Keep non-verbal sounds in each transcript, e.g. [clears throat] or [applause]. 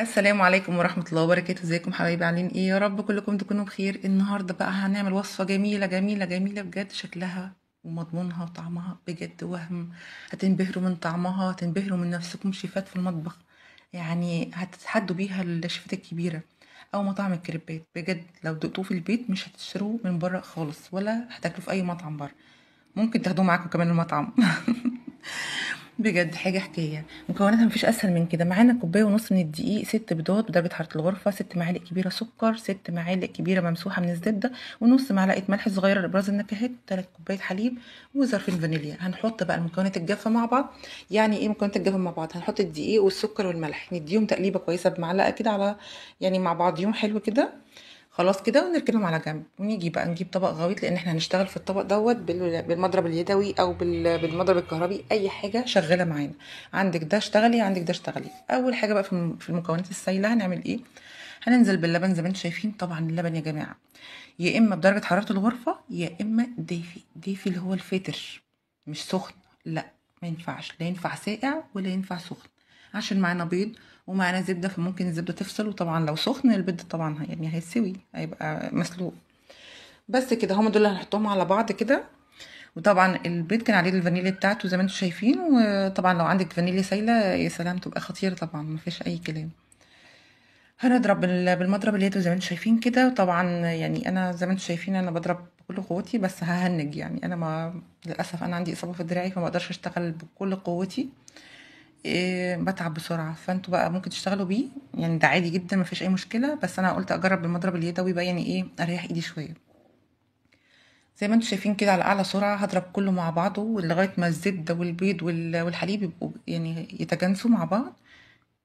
السلام عليكم ورحمة الله وبركاته ازيكم حبايبي عاملين ايه يا رب كلكم تكونوا بخير النهاردة بقى هنعمل وصفة جميلة جميلة جميلة بجد شكلها ومضمونها وطعمها بجد وهم هتنبهروا من طعمها هتنبهروا من نفسكم شيفات في المطبخ يعني هتتحدوا بيها الشيفات الكبيرة او مطاعم الكريبات بجد لو دقتوه في البيت مش هتشتروه من بره خالص ولا هتاكلوه في اي مطعم بره ممكن تاخدوه معاكم كمان المطعم [laughs] بجد حاجه حكايه مكوناتها مفيش اسهل من كده معانا كوبايه ونص من الدقيق ست بيضات بدرجة حراره الغرفه ست معالق كبيره سكر ست معالق كبيره ممسوحه من الزبده ونص معلقه ملح صغيره لابراز النكهات ثلاث كوبايات حليب وظرفين فانيليا هنحط بقى المكونات الجافه مع بعض يعني ايه مكونات الجافه مع بعض هنحط الدقيق والسكر والملح نديهم تقليبه كويسه بمعلقه كده على يعني مع بعضيهم حلو كده خلاص كده ونركنهم على جنب ونيجي بقى نجيب طبق غويط لان احنا هنشتغل في الطبق دوت بالمضرب اليدوي او بالمضرب الكهربي اي حاجه شغاله معانا عندك ده اشتغلي عندك ده اشتغلي اول حاجه بقى في المكونات السائله هنعمل ايه هننزل باللبن زي ما انتم شايفين طبعا اللبن يا جماعه يا اما بدرجه حراره الغرفه يا اما دافي دافي اللي هو الفاتر مش سخن لا ما ينفعش لا ينفع ساقع ولا ينفع سخن عشان معانا بيض ومعانا زبده فممكن الزبده تفصل وطبعا لو سخن البيض طبعا يعني هيستوي هيبقى مسلوق بس كده هما دول اللي هنحطهم على بعض كده وطبعا البيض كان عليه الفانيليا بتاعته زي ما انتم شايفين وطبعا لو عندك فانيليا سايله يا سلام تبقى خطيره طبعا ما فيش اي كلام هنضرب بالمضرب اليد زي ما انتم شايفين كده وطبعا يعني انا زي ما انتم شايفين انا بضرب بكل قوتي بس ههنج يعني انا ما للاسف انا عندي اصابه في دراعي فما اقدرش اشتغل بكل قوتي إيه بتعب بسرعه فانتوا بقى ممكن تشتغلوا بيه يعني ده عادي جدا ما فيش اي مشكله بس انا قلت اجرب المضرب اليدوي بقى يعني ايه اريح ايدي شويه زي ما انتوا شايفين كده على اعلى سرعه هضرب كله مع بعضه لغايه ما الزبده والبيض والحليب يبقوا يعني يتجانسوا مع بعض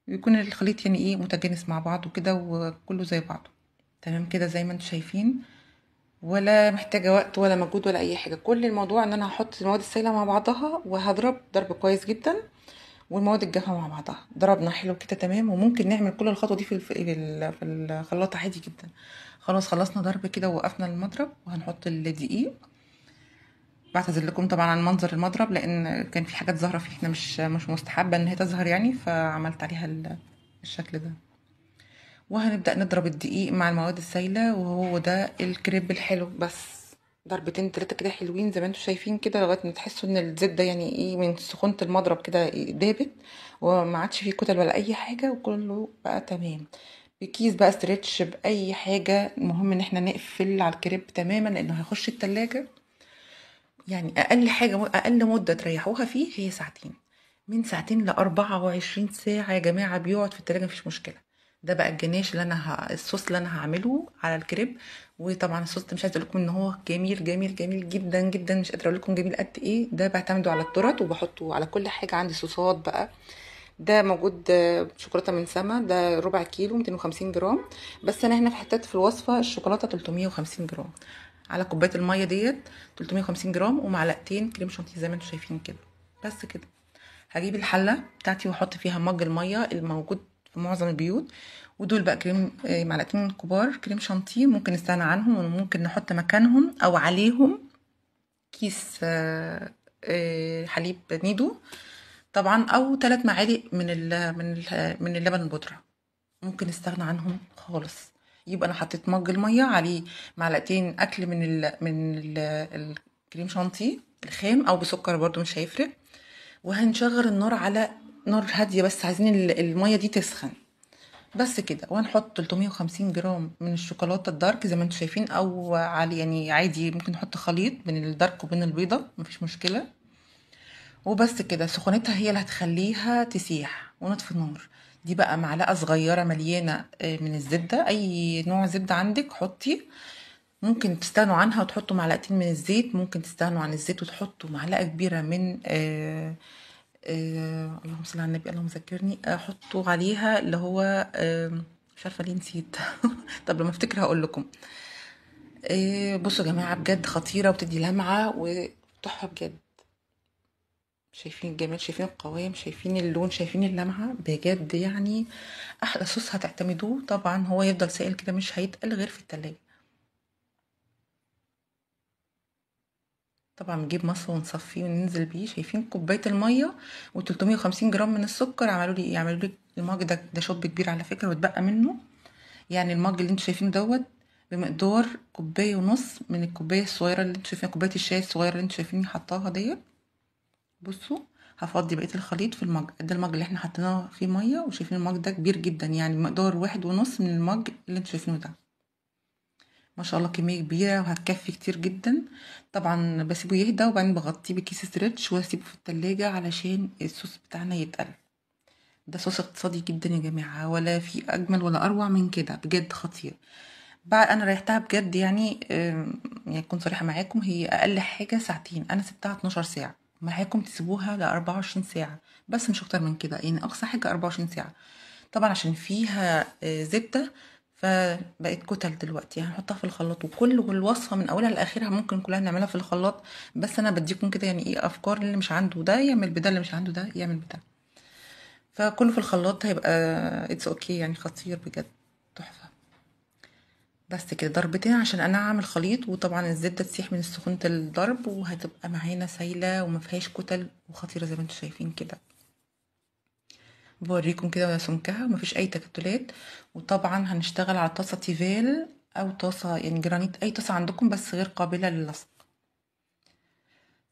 ويكون الخليط يعني ايه متجانس مع بعضه كده وكله زي بعضه تمام كده زي ما انتوا شايفين ولا محتاجه وقت ولا مجهود ولا اي حاجه كل الموضوع ان انا هحط المواد السائله مع بعضها وهضرب ضرب كويس جدا والمواد الجافه مع بعضها ضربنا حلو كده تمام وممكن نعمل كل الخطوه دي في في الخلاط عادي جدا خلاص خلصنا ضرب كده ووقفنا المضرب وهنحط الدقيق بعتذر لكم طبعا عن منظر المضرب لان كان في حاجات ظاهره فيه احنا مش مش مستحبه ان هي تظهر يعني فعملت عليها الشكل ده وهنبدا نضرب الدقيق مع المواد السائله وهو ده الكريب الحلو بس ضربتين تلاتة كده حلوين زي ما انتوا شايفين كده لغايه ما تحسوا ان الزيت ده يعني ايه من سخونه المضرب كده دابت وما عادش فيه كتل ولا اي حاجه وكله بقى تمام بكيس بقى ستريتش باي حاجه المهم ان احنا نقفل على الكريب تماما لانه هيخش التلاجة يعني اقل حاجه اقل مده تريحوها فيه هي ساعتين من ساعتين لأربعة وعشرين ساعة يا جماعة بيقعد في التلاجة مفيش مشكلة ده بقى الجناش اللي انا ه... الصوص اللي انا هعمله على الكريب وطبعا الصوص مش عايزه اقول لكم ان هو جميل جميل جميل جدا جدا مش قادره اقول لكم جميل قد ايه ده بعتمده على الترط وبحطه على كل حاجه عندي صوصات بقى ده موجود شوكولاته من سما ده ربع كيلو 250 جرام بس انا هنا في حتات في الوصفه الشوكولاته 350 جرام على كوبايه الميه ديت 350 جرام ومعلقتين كريم شانتيه زي ما انتم شايفين كده بس كده هجيب الحله بتاعتي واحط فيها مج الميه الموجود في معظم البيوت ودول بقى كريم آه، معلقتين كبار كريم شانتيه ممكن نستغنى عنهم وممكن نحط مكانهم او عليهم كيس آه، آه، حليب نيدو طبعا او ثلاث معالق من الـ من الـ من اللبن البودره ممكن نستغنى عنهم خالص يبقى انا حطيت مج الميه عليه معلقتين اكل من الـ من الـ الكريم شانتيه الخام او بسكر برضو مش هيفرق وهنشغل النار على نار هاديه بس عايزين الميه دي تسخن بس كده وهنحط 350 جرام من الشوكولاته الدارك زي ما انتم شايفين او عالي يعني عادي ممكن نحط خليط بين الدارك وبين البيضه مفيش مشكله وبس كده سخونتها هي اللي هتخليها تسيح ونطفي النار دي بقى معلقه صغيره مليانه آه، من الزبده اي نوع زبده عندك حطي ممكن تستغنوا عنها وتحطوا معلقتين من الزيت ممكن تستغنوا عن الزيت وتحطوا معلقه كبيره من آه آه اللهم صل على النبي اللهم ذكرني احطوا عليها اللي هو آه مش عارفه ليه نسيت [laughs] طب لما افتكر هقول لكم آه بصوا يا جماعه بجد خطيره وبتدي لمعه وتحفه بجد شايفين الجمال شايفين القوام شايفين اللون شايفين اللمعه بجد يعني احلى صوص هتعتمدوه طبعا هو يفضل سائل كده مش هيتقل غير في التلاجة طبعا بنجيب مصفى ونصفيه وننزل بيه شايفين كوبايه الميه و350 جرام من السكر عملوا لي يعملوا لي المج ده ده شوب كبير على فكره واتبقى منه يعني المج اللي انتوا شايفينه دوت بمقدار كوبايه ونص من الكوبايه الصغيره اللي انتوا شايفينها كوبايه الشاي الصغيره اللي انتوا شايفيني حطاها ديت بصوا هفضي بقيه الخليط في المج ده المج اللي احنا حطيناه فيه ميه وشايفين المج ده كبير جدا يعني مقدار واحد ونص من المج اللي انتوا شايفينه ده ما شاء الله كميه كبيره وهتكفي كتير جدا طبعا بسيبه يهدى وبعدين بغطيه بكيس ستريتش واسيبه في التلاجة علشان الصوص بتاعنا يتقل ده صوص اقتصادي جدا يا جماعه ولا في اجمل ولا اروع من كده بجد خطير بعد انا ريحتها بجد يعني يعني اكون صريحه معاكم هي اقل حاجه ساعتين انا سبتها 12 ساعه معاكم تسيبوها ل 24 ساعه بس مش اكتر من كده يعني اقصى حاجه 24 ساعه طبعا عشان فيها آه، زبده فبقت كتل دلوقتي يعني هنحطها في الخلاط وكل الوصفه من اولها لاخرها ممكن كلها نعملها في الخلاط بس انا بديكم كده يعني ايه افكار اللي مش عنده ده يعمل بده اللي مش عنده ده يعمل بده فكله في الخلاط هيبقى اتس اوكي okay يعني خطير بجد تحفه بس كده ضربتين عشان انا اعمل خليط وطبعا الزبده تسيح من سخونه الضرب وهتبقى معانا سايله وما فيهاش كتل وخطيره زي ما انتم شايفين كده بوريكم كده سمكها ومفيش اي تكتلات وطبعا هنشتغل على طاسه تيفال او طاسه يعني جرانيت اي طاسه عندكم بس غير قابله للصق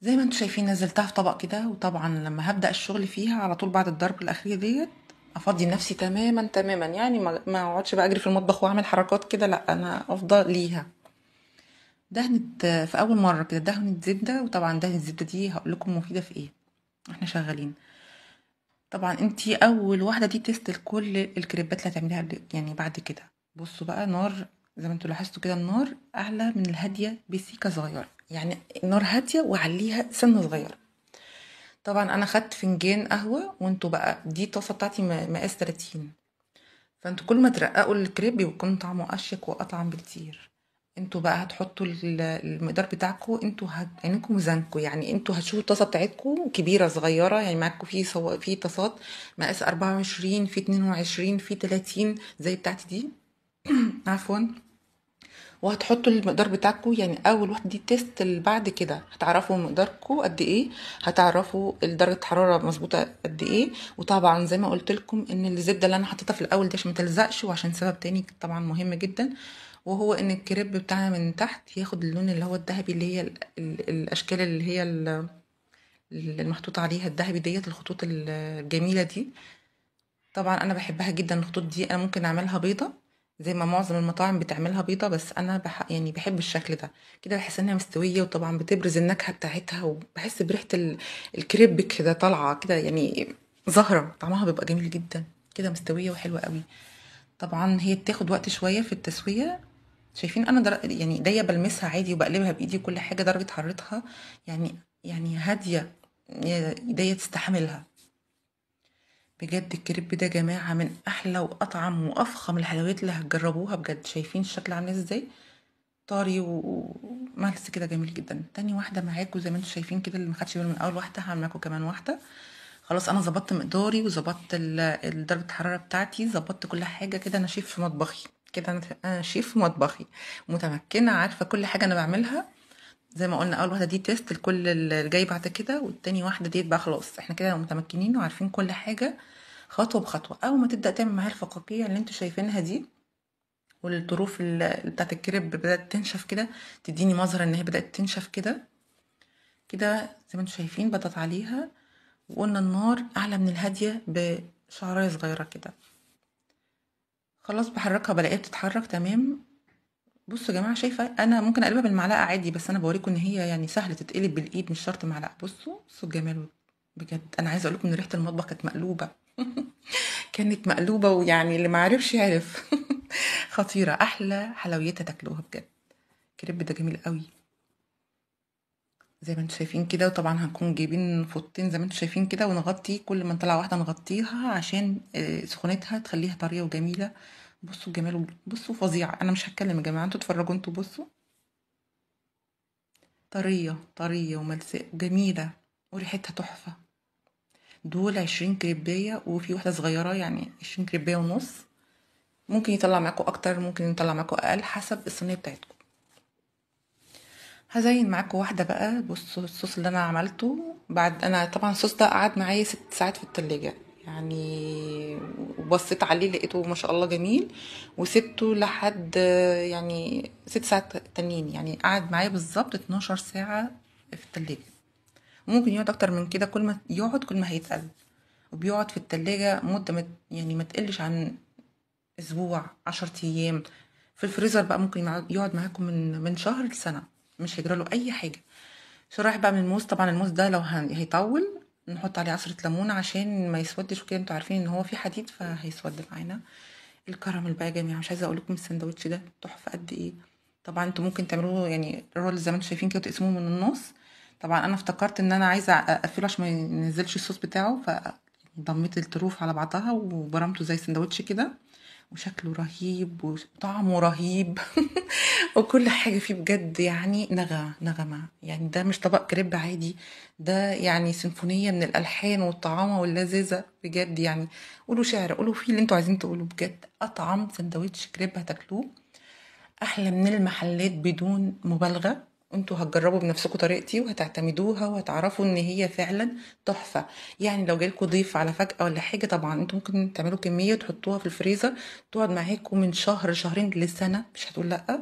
زي ما انتم شايفين نزلتها في طبق كده وطبعا لما هبدا الشغل فيها على طول بعد الضرب الاخيره ديت افضي نفسي تماما تماما يعني ما اقعدش بقى اجري في المطبخ واعمل حركات كده لا انا افضل ليها دهنت في اول مره كده دهنت زبده وطبعا دهنت الزبده دي هقول لكم مفيده في ايه احنا شغالين طبعا انت اول واحده دي تيست لكل الكريبات اللي هتعمليها يعني بعد كده بصوا بقى نار زي ما انتوا لاحظتوا كده النار اعلى من الهاديه بسيكه صغيره يعني نار هاديه وعليها سنه صغيره طبعا انا خدت فنجان قهوه وانتوا بقى دي الطاسه بتاعتي مقاس 30 فانتوا كل ما ترققوا الكريب بيكون طعمه اشيك واطعم بكتير انتوا بقى هتحطوا المقدار بتاعكم انتوا هت... عينكم يعني انتوا هتشوفوا الطاسه بتاعتكم كبيره صغيره يعني معاكم في سو... في طاسات مقاس 24 في 22 في 30 زي بتاعتي دي [clears throat] عفوا وهتحطوا المقدار بتاعكم يعني اول واحده دي تيست اللي بعد كده هتعرفوا مقداركم قد ايه هتعرفوا درجه الحراره مظبوطه قد ايه وطبعا زي ما قلت لكم ان الزبده اللي انا حطيتها في الاول دي عشان ما تلزقش وعشان سبب تاني طبعا مهم جدا وهو ان الكريب بتاعنا من تحت ياخد اللون اللي هو الذهبي اللي هي الاشكال اللي هي المحطوط عليها الذهبي ديت الخطوط الجميله دي طبعا انا بحبها جدا الخطوط دي انا ممكن اعملها بيضه زي ما معظم المطاعم بتعملها بيضه بس انا بح يعني بحب الشكل ده كده بحس انها مستويه وطبعا بتبرز النكهه بتاعتها وبحس بريحه الكريب كده طالعه كده يعني زهره طعمها بيبقى جميل جدا كده مستويه وحلوه قوي طبعا هي بتاخد وقت شويه في التسويه شايفين انا در... يعني ايديا بلمسها عادي وبقلبها بايدي وكل حاجه درجه حرارتها يعني يعني هاديه ايديا تستحملها بجد الكريب ده يا جماعه من احلى واطعم وافخم الحلويات اللي هتجربوها بجد شايفين الشكل عامل ازاي طري وملس كده جميل جدا تاني واحده معاكم زي ما انتم شايفين كده اللي ما خدش باله من اول واحده هعمل معاكم كمان واحده خلاص انا ظبطت مقداري وظبطت درجه الحراره بتاعتي ظبطت كل حاجه كده انا شايف في مطبخي كده انا شيف مطبخي متمكنه عارفه كل حاجه انا بعملها زي ما قلنا اول واحده دي تيست لكل اللي جاي بعد كده والتاني واحده ديت بقى خلاص احنا كده متمكنين وعارفين كل حاجه خطوه بخطوه اول ما تبدا تعمل معايا الفقاقيه اللي انتوا شايفينها دي والطروف بتاعت الكريب بدات تنشف كده تديني مظهر ان هي بدات تنشف كده كده زي ما انتوا شايفين بدات عليها وقلنا النار اعلى من الهاديه بشعرايه صغيره كده خلاص بحركها بلاقيها بتتحرك تمام. بُصّوا يا جماعة شايفة أنا ممكن أقلبها بالمعلقة عادي، بس أنا بوريكم إن هي يعني سهل تتقلب بالإيد مش شرط معلقة، بُصّوا، بُصّوا الجمال بجد أنا عايزة أقول لكم إن ريحة المطبخ كانت مقلوبة [laughs] كانت مقلوبة ويعني اللي ما عرفش يعرف [laughs] خطيرة أحلى حلويات تاكلوها بجد. الكريب ده جميل أوي. زي ما انتم شايفين كده وطبعا هنكون جايبين فوطتين زي ما انتم شايفين كده ونغطي كل ما نطلع واحده نغطيها عشان آه، سخونتها تخليها طريه وجميله بصوا جماله بصوا فظيع انا مش هتكلم يا جماعه انتوا اتفرجوا انتوا بصوا طريه طريه وملساء وجميله وريحتها تحفه دول عشرين كريبايه وفي واحده صغيره يعني عشرين كريبايه ونص ممكن يطلع معاكم اكتر ممكن يطلع معاكم اقل حسب الصينيه بتاعتكم هزين معاكم واحدة بقى بصوا الصوص اللي انا عملته بعد انا طبعا الصوص ده قعد معايا ست ساعات في التلاجة يعني وبصيت عليه لقيته ما شاء الله جميل وسبته لحد يعني ست ساعات تانيين يعني قعد معايا بالظبط 12 ساعة في التلاجة ممكن يقعد اكتر من كده كل ما يقعد كل ما هيتقل وبيقعد في التلاجة مدة مت يعني ما تقلش عن اسبوع عشرة ايام في الفريزر بقى ممكن يقعد معاكم من من شهر لسنه مش هيجرى له اي حاجه شرايح بقى من الموز طبعا الموز ده لو هيطول نحط عليه عصره ليمون عشان ما يسودش وكده انتوا عارفين ان هو فيه حديد فهيسود معانا الكراميل بقى يا جماعه مش عايزه اقول لكم السندوتش ده تحفه قد ايه طبعا انتوا ممكن تعملوه يعني رول زي ما انتوا شايفين كده وتقسموه من النص طبعا انا افتكرت ان انا عايزه اقفله عشان ما ينزلش الصوص بتاعه ف يعني ضميت الطروف على بعضها وبرمته زي سندوتش كده وشكله رهيب وطعمه رهيب [laughs] وكل حاجة فيه بجد يعني نغمة نغمة يعني ده مش طبق كريب عادي ده يعني سيمفونية من الألحان والطعامة واللذاذة بجد يعني قولوا شعر قولوا فيه اللي انتوا عايزين تقولوا بجد أطعم سندوتش كريب هتاكلوه أحلى من المحلات بدون مبالغة انتوا هتجربوا بنفسكم طريقتي وهتعتمدوها وهتعرفوا ان هي فعلا تحفه يعني لو جالكوا ضيف على فجاه ولا حاجه طبعا انتوا ممكن تعملوا كميه وتحطوها في الفريزر تقعد معاكم من شهر شهرين لسنه مش هتقول لا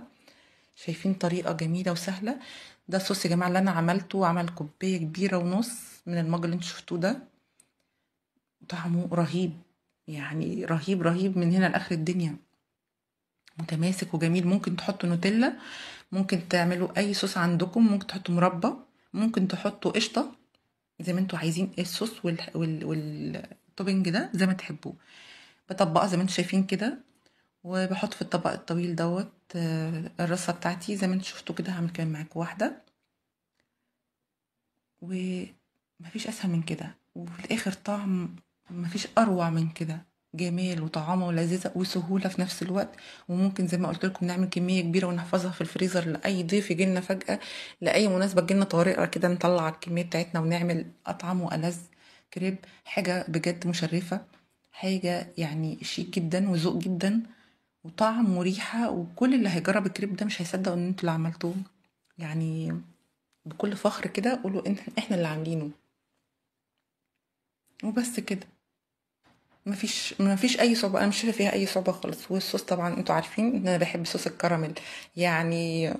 شايفين طريقه جميله وسهله ده الصوص يا جماعه اللي انا عملته عمل كوبايه كبيره ونص من المج اللي انتوا شفتوه ده طعمه رهيب يعني رهيب رهيب من هنا لاخر الدنيا متماسك وجميل ممكن تحطوا نوتيلا ممكن تعملوا اي صوص عندكم ممكن تحطوا مربى ممكن تحطوا قشطه زي ما انتوا عايزين الصوص والتوبنج ده زي ما تحبوه بطبقها زي ما انتوا شايفين كده وبحط في الطبق الطويل دوت آه، الرصه بتاعتي زي ما انتوا شفتوا كده هعمل كمان معاكم واحده ومفيش اسهل من كده وفي الاخر طعم مفيش اروع من كده جمال وطعامه ولذيذه وسهوله في نفس الوقت وممكن زي ما قلت لكم نعمل كميه كبيره ونحفظها في الفريزر لاي ضيف يجي لنا فجاه لاي مناسبه تجي لنا طارئه كده نطلع الكميه بتاعتنا ونعمل اطعم والذ كريب حاجه بجد مشرفه حاجه يعني شيك جدا وذوق جدا وطعم مريحه وكل اللي هيجرب الكريب ده مش هيصدق ان انتوا اللي عملتوه يعني بكل فخر كده قولوا احنا اللي عاملينه وبس كده مفيش مفيش اي صعوبه انا مش شايفه فيها اي صعوبه خالص والصوص طبعا انتوا عارفين ان انا بحب صوص الكراميل يعني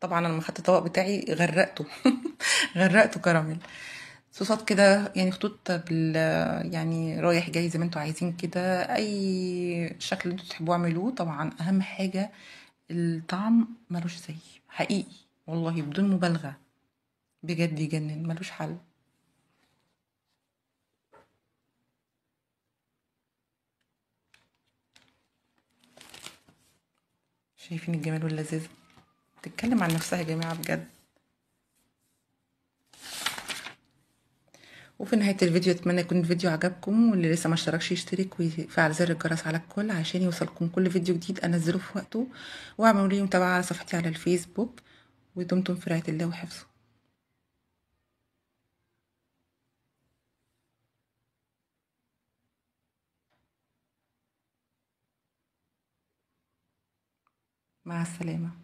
طبعا انا لما خدت الطبق بتاعي غرقته [laughs] غرقته كراميل صوصات كده يعني خطوط بال يعني رايح جاي زي ما انتوا عايزين كده اي شكل انتوا تحبوه اعملوه طبعا اهم حاجه الطعم ملوش زي حقيقي والله بدون مبالغه بجد يجنن ملوش حل شايفين الجمال واللذاذة بتتكلم عن نفسها يا جماعة بجد وفي نهاية الفيديو اتمنى يكون الفيديو عجبكم واللي لسه ما اشتركش يشترك ويفعل زر الجرس على الكل عشان يوصلكم كل فيديو جديد انزله في وقته واعملوا لي متابعة على صفحتي على الفيسبوك ودمتم في رعاية الله وحفظه Más salema.